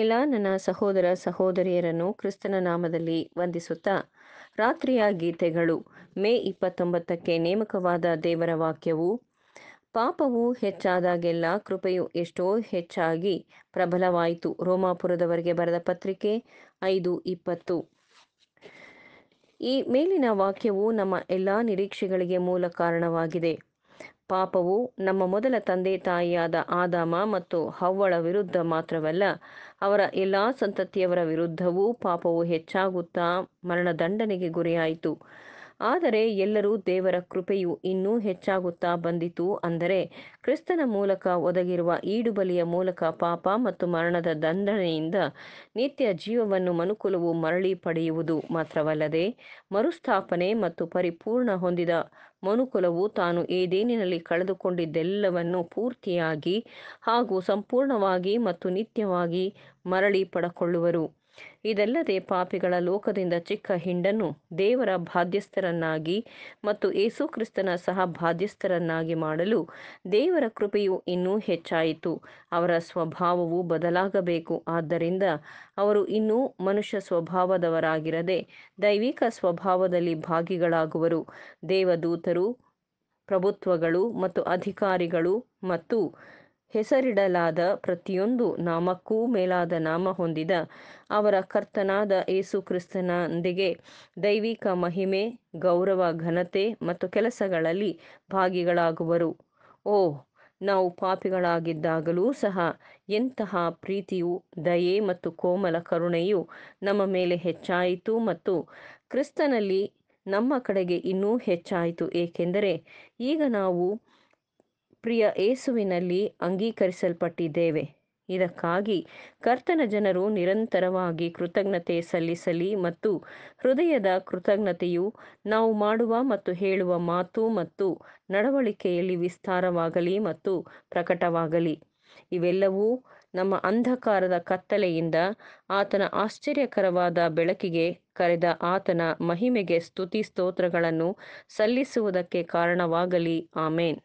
ಎಲ್ಲ ನನ್ನ ಸಹೋದರ ಸಹೋದರಿಯರನ್ನು ಕ್ರಿಸ್ತನ ನಾಮದಲ್ಲಿ ವಂದಿಸುತ್ತಾ ರಾತ್ರಿಯ ಗೀತೆಗಳು ಮೇ ಇಪ್ಪತ್ತೊಂಬತ್ತಕ್ಕೆ ನೇಮಕವಾದ ದೇವರ ವಾಕ್ಯವು ಪಾಪವು ಹೆಚ್ಚಾದಾಗೆಲ್ಲ ಕೃಪೆಯು ಎಷ್ಟೋ ಹೆಚ್ಚಾಗಿ ಪ್ರಬಲವಾಯಿತು ರೋಮಾಪುರದವರಿಗೆ ಬರೆದ ಪತ್ರಿಕೆ ಐದು ಇಪ್ಪತ್ತು ಈ ಮೇಲಿನ ವಾಕ್ಯವು ನಮ್ಮ ಎಲ್ಲ ನಿರೀಕ್ಷೆಗಳಿಗೆ ಮೂಲ ಕಾರಣವಾಗಿದೆ ಪಾಪವು ನಮ್ಮ ಮೊದಲ ತಂದೆ ತಾಯಿಯಾದ ಆದಾಮ ಮತ್ತು ಹವ್ವಳ ವಿರುದ್ಧ ಮಾತ್ರವಲ್ಲ ಅವರ ಎಲ್ಲಾ ಸಂತತಿಯವರ ವಿರುದ್ಧವೂ ಪಾಪವು ಹೆಚ್ಚಾಗುತ್ತಾ ಮರಣದಂಡನೆಗೆ ಗುರಿಯಾಯಿತು ಆದರೆ ಎಲ್ಲರೂ ದೇವರ ಕೃಪೆಯು ಇನ್ನೂ ಹೆಚ್ಚಾಗುತ್ತಾ ಬಂದಿತು ಅಂದರೆ ಕ್ರಿಸ್ತನ ಮೂಲಕ ಒದಗಿರುವ ಈಡುಬಲಿಯ ಮೂಲಕ ಪಾಪ ಮತ್ತು ಮರಣದ ದಂಡನೆಯಿಂದ ನಿತ್ಯ ಜೀವವನ್ನು ಮನುಕುಲವು ಮರಳಿ ಪಡೆಯುವುದು ಮಾತ್ರವಲ್ಲದೆ ಮರುಸ್ಥಾಪನೆ ಮತ್ತು ಪರಿಪೂರ್ಣ ಹೊಂದಿದ ಮನುಕುಲವು ತಾನು ಏದೇನಿನಲ್ಲಿ ಕಳೆದುಕೊಂಡಿದ್ದೆಲ್ಲವನ್ನು ಪೂರ್ತಿಯಾಗಿ ಹಾಗೂ ಸಂಪೂರ್ಣವಾಗಿ ಮತ್ತು ನಿತ್ಯವಾಗಿ ಮರಳಿ ಪಡಕೊಳ್ಳುವರು ಇದಲ್ಲದೆ ಪಾಪಿಗಳ ಲೋಕದಿಂದ ಚಿಕ್ಕ ಹಿಂಡನ್ನು ದೇವರ ಬಾಧ್ಯಸ್ಥರನ್ನಾಗಿ ಮತ್ತು ಯೇಸುಕ್ರಿಸ್ತನ ಸಹ ಬಾಧ್ಯಸ್ಥರನ್ನಾಗಿ ಮಾಡಲು ದೇವರ ಕೃಪೆಯು ಇನ್ನೂ ಹೆಚ್ಚಾಯಿತು ಅವರ ಸ್ವಭಾವವು ಬದಲಾಗಬೇಕು ಆದ್ದರಿಂದ ಅವರು ಇನ್ನೂ ಮನುಷ್ಯ ಸ್ವಭಾವದವರಾಗಿರದೆ ದೈವಿಕ ಸ್ವಭಾವದಲ್ಲಿ ಭಾಗಿಗಳಾಗುವರು ದೇವದೂತರು ಪ್ರಭುತ್ವಗಳು ಮತ್ತು ಅಧಿಕಾರಿಗಳು ಮತ್ತು ಹೆಸರಿಡಲಾದ ಪ್ರತಿಯೊಂದು ನಾಮಕ್ಕೂ ಮೇಲಾದ ನಾಮ ಹೊಂದಿದ ಅವರ ಕರ್ತನಾದ ಏಸು ಕ್ರಿಸ್ತನೊಂದಿಗೆ ದೈವಿಕ ಮಹಿಮೆ ಗೌರವ ಘನತೆ ಮತ್ತು ಕೆಲಸಗಳಲ್ಲಿ ಭಾಗಿಗಳಾಗುವರು ಓ ನಾವು ಪಾಪಿಗಳಾಗಿದ್ದಾಗಲೂ ಸಹ ಎಂತಹ ಪ್ರೀತಿಯು ದಯೆ ಮತ್ತು ಕೋಮಲ ಕರುಣೆಯು ನಮ್ಮ ಮೇಲೆ ಹೆಚ್ಚಾಯಿತು ಮತ್ತು ಕ್ರಿಸ್ತನಲ್ಲಿ ನಮ್ಮ ಕಡೆಗೆ ಇನ್ನೂ ಹೆಚ್ಚಾಯಿತು ಏಕೆಂದರೆ ಈಗ ನಾವು ಪ್ರಿಯ ಏಸುವಿನಲ್ಲಿ ಅಂಗೀಕರಿಸಲ್ಪಟ್ಟಿದ್ದೇವೆ ಇದಕ್ಕಾಗಿ ಕರ್ತನ ಜನರು ನಿರಂತರವಾಗಿ ಕೃತಜ್ಞತೆ ಸಲ್ಲಿಸಲಿ ಮತ್ತು ಹೃದಯದ ಕೃತಜ್ಞತೆಯು ನಾವು ಮಾಡುವ ಮತ್ತು ಹೇಳುವ ಮಾತು ಮತ್ತು ನಡವಳಿಕೆಯಲ್ಲಿ ವಿಸ್ತಾರವಾಗಲಿ ಮತ್ತು ಪ್ರಕಟವಾಗಲಿ ಇವೆಲ್ಲವೂ ನಮ್ಮ ಅಂಧಕಾರದ ಕತ್ತಲೆಯಿಂದ ಆತನ ಆಶ್ಚರ್ಯಕರವಾದ ಬೆಳಕಿಗೆ ಕರೆದ ಆತನ ಮಹಿಮೆಗೆ ಸ್ತುತಿ ಸ್ತೋತ್ರಗಳನ್ನು ಸಲ್ಲಿಸುವುದಕ್ಕೆ ಕಾರಣವಾಗಲಿ ಆಮೇನ್